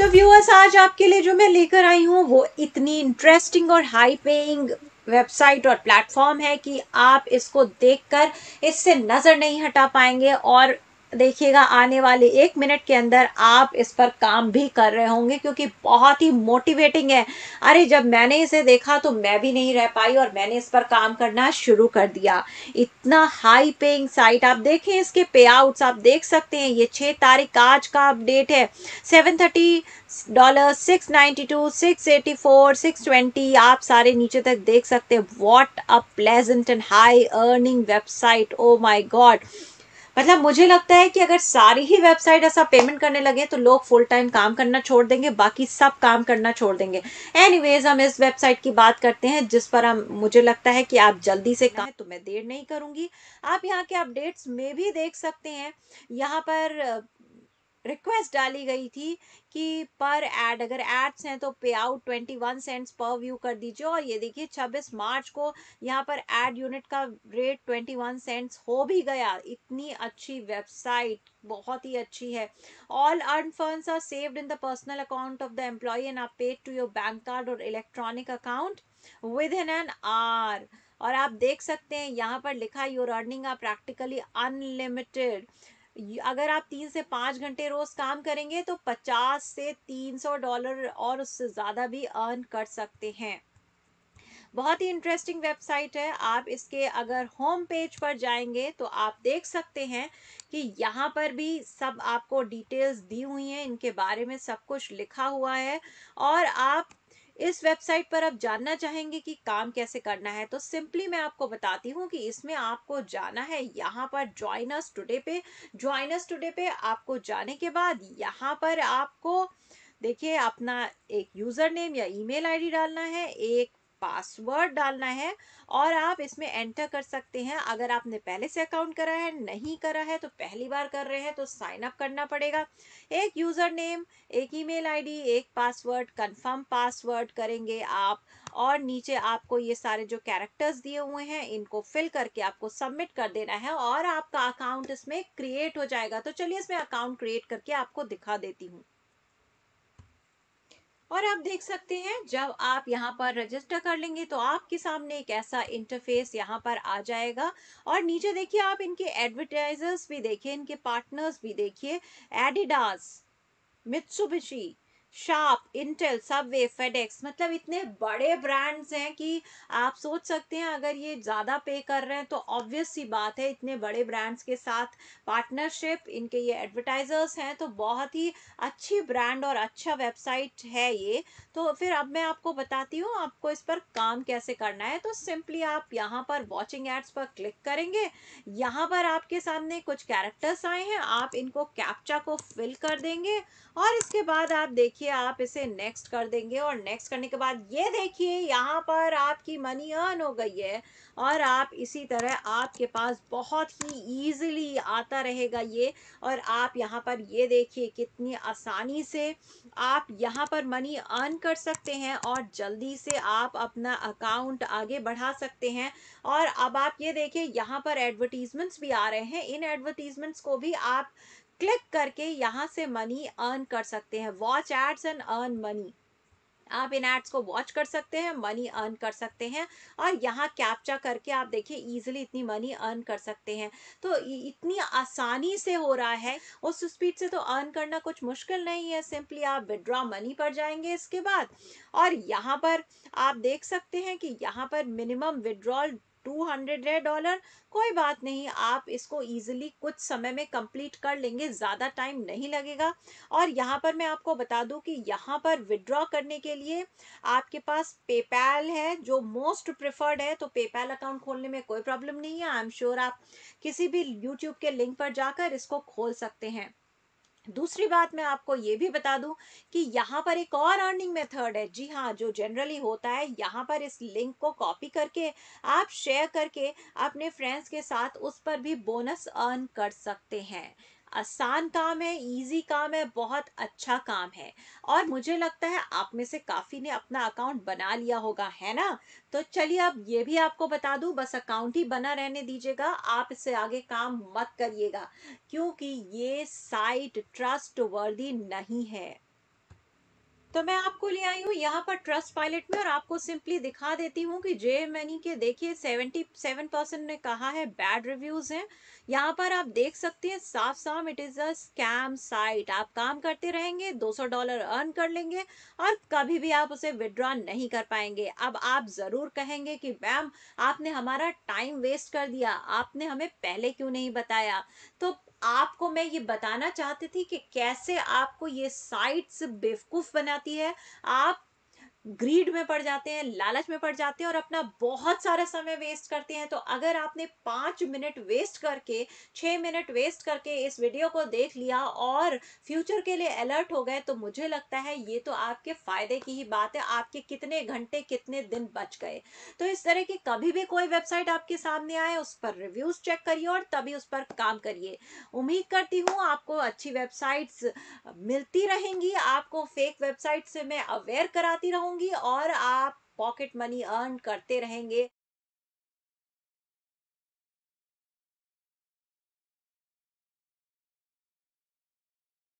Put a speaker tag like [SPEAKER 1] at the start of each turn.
[SPEAKER 1] तो व्यूअर्स आज आपके लिए जो मैं लेकर आई हूँ वो इतनी इंटरेस्टिंग और हाई पेइंग वेबसाइट और प्लेटफॉर्म है कि आप इसको देखकर इससे नज़र नहीं हटा पाएंगे और देखिएगा आने वाले एक मिनट के अंदर आप इस पर काम भी कर रहे होंगे क्योंकि बहुत ही मोटिवेटिंग है अरे जब मैंने इसे देखा तो मैं भी नहीं रह पाई और मैंने इस पर काम करना शुरू कर दिया इतना हाई पेइंग साइट आप देखें इसके पे आउट्स आप देख सकते हैं ये छः तारीख आज का अपडेट है seven thirty dollar six ninety two six eighty four six twenty आप सारे नीचे तक देख सकते हैं what a pleasant and high earning website oh my god मतलब मुझे लगता है कि अगर सारी ही वेबसाइट ऐसा पेमेंट करने लगे तो लोग फुल टाइम काम करना छोड़ देंगे बाकी सब काम करना छोड़ देंगे एनीवेज हम इस वेबसाइट की बात करते हैं जिस पर हम मुझे लगता है कि आप जल्दी से काम तो मैं देर नहीं करूँगी आप यहाँ के अपडेट्स में भी देख सकते हैं यहाँ पर रिक्वेस्ट डाली गई थी कि पर एड अगर एड्स हैं तो pay out twenty one cents per view कर दीजिए और ये देखिए छब्बीस मार्च को यहाँ पर एड यूनिट का रेट ट्वेंटी वन सेंट्स हो भी गया इतनी अच्छी वेबसाइट बहुत ही अच्छी है all earn funds are saved in the personal account of the employ and are paid to your bank card और electronic account with in N R और आप देख सकते हैं यहाँ पर लिखा your earning are practically unlimited अगर आप तीन से पाँच घंटे रोज़ काम करेंगे तो पचास से तीन सौ डॉलर और उससे ज़्यादा भी अर्न कर सकते हैं बहुत ही इंटरेस्टिंग वेबसाइट है आप इसके अगर होम पेज पर जाएंगे तो आप देख सकते हैं कि यहाँ पर भी सब आपको डिटेल्स दी हुई हैं इनके बारे में सब कुछ लिखा हुआ है और आप इस वेबसाइट पर आप जानना चाहेंगे कि काम कैसे करना है तो सिंपली मैं आपको बताती हूँ कि इसमें आपको जाना है यहाँ पर ज्वाइनर्स टुडे पे ज्वाइनर्स टुडे पे आपको जाने के बाद यहाँ पर आपको देखिए अपना एक यूज़र नेम या ईमेल आईडी डालना है एक पासवर्ड डालना है और आप इसमें एंटर कर सकते हैं अगर आपने पहले से अकाउंट करा है नहीं करा है तो पहली बार कर रहे हैं तो साइन अप करना पड़ेगा एक यूज़र नेम एक ईमेल आईडी एक पासवर्ड कंफर्म पासवर्ड करेंगे आप और नीचे आपको ये सारे जो कैरेक्टर्स दिए हुए हैं इनको फिल करके आपको सबमिट कर देना है और आपका अकाउंट इसमें क्रिएट हो जाएगा तो चलिए इसमें अकाउंट क्रिएट करके आपको दिखा देती हूँ और आप देख सकते हैं जब आप यहाँ पर रजिस्टर कर लेंगे तो आपके सामने एक ऐसा इंटरफेस यहाँ पर आ जाएगा और नीचे देखिए आप इनके एडवर्टाइजर्स भी देखिए इनके पार्टनर्स भी देखिए Adidas Mitsubishi Sharp Intel Subway FedEx मतलब इतने बड़े ब्रांड्स हैं कि आप सोच सकते हैं अगर ये ज़्यादा पे कर रहे हैं तो ऑब्वियस सी बात है इतने बड़े ब्रांड्स के साथ पार्टनरशिप इनके ये एडवर्टाइजर्स हैं तो बहुत ही अच्छी ब्रांड और अच्छा वेबसाइट है ये तो फिर अब मैं आपको बताती हूँ आपको इस पर काम कैसे करना है तो सिंपली आप यहाँ पर वॉचिंग एड्स पर क्लिक करेंगे यहाँ पर आपके सामने कुछ कैरेक्टर्स आए हैं आप इनको कैप्चा को फिल कर देंगे और इसके बाद आप देखिए देखिए आप इसे नेक्स्ट कर देंगे और नेक्स्ट करने के बाद ये देखिए यहाँ पर आपकी मनी अर्न हो गई है और आप इसी तरह आपके पास बहुत ही ईजिली आता रहेगा ये और आप यहाँ पर ये देखिए कितनी आसानी से आप यहाँ पर मनी अर्न कर सकते हैं और जल्दी से आप अपना अकाउंट आगे बढ़ा सकते हैं और अब आप ये देखिए यहाँ पर एडवर्टीजमेंट्स भी आ रहे हैं इन एडवर्टीजमेंट्स को भी आप क्लिक करके यहाँ से मनी अर्न कर सकते हैं watch ads and earn money आप इन एड्स को वॉच कर सकते हैं मनी अर्न कर सकते हैं और यहाँ कैप्चा करके आप देखिए इजीली इतनी मनी अर्न कर सकते हैं तो इतनी आसानी से हो रहा है उस स्पीड से तो अर्न करना कुछ मुश्किल नहीं है सिंपली आप विड्रॉ मनी पर जाएंगे इसके बाद और यहाँ पर आप देख सकते हैं कि यहाँ पर मिनिमम विड्रॉल टू हंड्रेड है डॉलर कोई बात नहीं आप इसको ईजिली कुछ समय में कंप्लीट कर लेंगे ज़्यादा टाइम नहीं लगेगा और यहाँ पर मैं आपको बता दूँ कि यहाँ पर विड्रॉ करने के लिए आपके पास पेपैल है जो मोस्ट प्रिफर्ड है तो पेपैल अकाउंट खोलने में कोई प्रॉब्लम नहीं है आई एम श्योर आप किसी भी यूट्यूब के लिंक पर जाकर इसको खोल सकते हैं दूसरी बात मैं आपको ये भी बता दूं कि यहाँ पर एक और अर्निंग मेथड है जी हाँ जो जनरली होता है यहाँ पर इस लिंक को कॉपी करके आप शेयर करके अपने फ्रेंड्स के साथ उस पर भी बोनस अर्न कर सकते हैं आसान काम है इजी काम है बहुत अच्छा काम है और मुझे लगता है आप में से काफ़ी ने अपना अकाउंट बना लिया होगा है ना तो चलिए अब ये भी आपको बता दूं बस अकाउंट ही बना रहने दीजिएगा आप इससे आगे काम मत करिएगा क्योंकि ये साइट ट्रस्ट वर्दी नहीं है तो मैं आपको ले आई हूँ यहाँ पर ट्रस्ट पायलट में और आपको सिंपली दिखा देती हूँ कि जे मनी के देखिए सेवेंटी सेवन परसेंट ने कहा है बैड रिव्यूज़ हैं यहाँ पर आप देख सकते हैं साफ साफ it is a scam site आप काम करते रहेंगे 200 डॉलर अर्न कर लेंगे और कभी भी आप उसे विड्रॉ नहीं कर पाएंगे अब आप ज़रूर कहेंगे कि मैम आपने हमारा टाइम वेस्ट कर दिया आपने हमें पहले क्यों नहीं बताया तो आपको मैं ये बताना चाहती थी कि कैसे आपको ये साइट्स बेवकूफ़ बना आती है आप ग्रीड में पड़ जाते हैं लालच में पड़ जाते हैं और अपना बहुत सारा समय वेस्ट करते हैं तो अगर आपने पाँच मिनट वेस्ट करके छः मिनट वेस्ट करके इस वीडियो को देख लिया और फ्यूचर के लिए अलर्ट हो गए तो मुझे लगता है ये तो आपके फ़ायदे की ही बात है आपके कितने घंटे कितने दिन बच गए तो इस तरह की कभी भी कोई वेबसाइट आपके सामने आए उस पर रिव्यूज़ चेक करिए और तभी उस पर काम करिए उम्मीद करती हूँ आपको अच्छी वेबसाइट्स मिलती रहेंगी आपको फेक वेबसाइट से मैं अवेयर कराती रहूँ होंगी और आप पॉकेट मनी अर्न करते रहेंगे